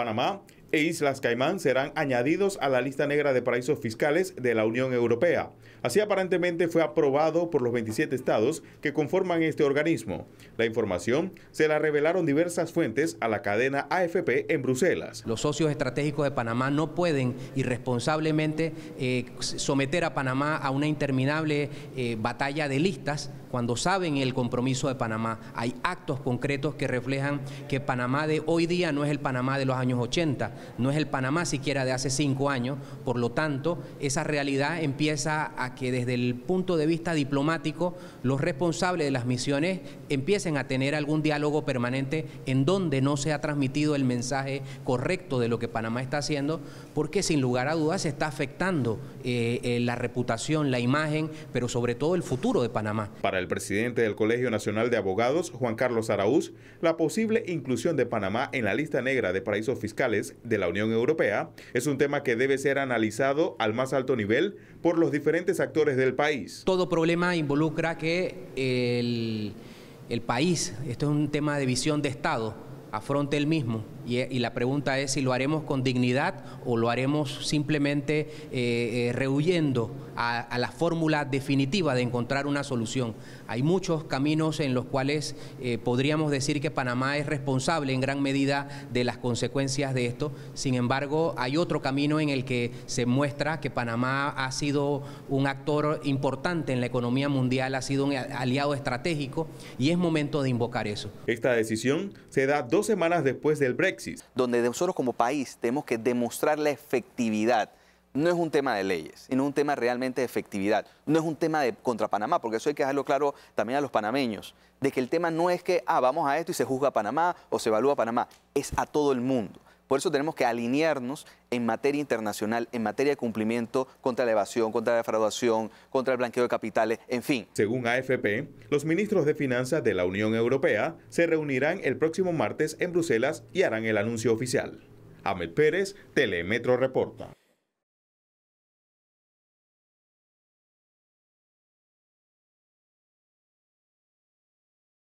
Panamá e Islas Caimán serán añadidos a la lista negra de paraísos fiscales de la Unión Europea. Así aparentemente fue aprobado por los 27 estados que conforman este organismo. La información se la revelaron diversas fuentes a la cadena AFP en Bruselas. Los socios estratégicos de Panamá no pueden irresponsablemente eh, someter a Panamá a una interminable eh, batalla de listas cuando saben el compromiso de Panamá. Hay actos concretos que reflejan que Panamá de hoy día no es el Panamá de los años 80, no es el Panamá siquiera de hace cinco años. Por lo tanto, esa realidad empieza a que desde el punto de vista diplomático, los responsables de las misiones empiecen a tener algún diálogo permanente en donde no se ha transmitido el mensaje correcto de lo que Panamá está haciendo, porque sin lugar a dudas se está afectando eh, eh, la reputación, la imagen, pero sobre todo el futuro de Panamá el presidente del Colegio Nacional de Abogados, Juan Carlos Araúz, la posible inclusión de Panamá en la lista negra de paraísos fiscales de la Unión Europea es un tema que debe ser analizado al más alto nivel por los diferentes actores del país. Todo problema involucra que el, país, esto es un tema de visión de Estado, afronte el mismo. Y, la pregunta es si lo haremos con dignidad o lo haremos simplemente eh, eh, rehuyendo a, la fórmula definitiva de encontrar una solución. Hay muchos caminos en los cuales eh, podríamos decir que Panamá es responsable en gran medida de las consecuencias de esto. Sin embargo, hay otro camino en el que se muestra que Panamá ha sido un actor importante en la economía mundial, ha sido un aliado estratégico y es momento de invocar eso. Esta decisión se da dos semanas después del Brexit. Donde nosotros como país tenemos que demostrar la efectividad no es un tema de leyes, sino un tema realmente de efectividad. No es un tema de contra Panamá, porque eso hay que dejarlo claro también a los panameños, de que el tema no es que, ah, vamos a esto y se juzga a Panamá o se evalúa a Panamá, es a todo el mundo. Por eso tenemos que alinearnos en materia internacional, en materia de cumplimiento contra la evasión, contra la defraudación, contra el blanqueo de capitales, en fin. Según AFP, los ministros de Finanzas de la Unión Europea se reunirán el próximo martes en Bruselas y harán el anuncio oficial. Ahmed Pérez, Telemetro Reporta.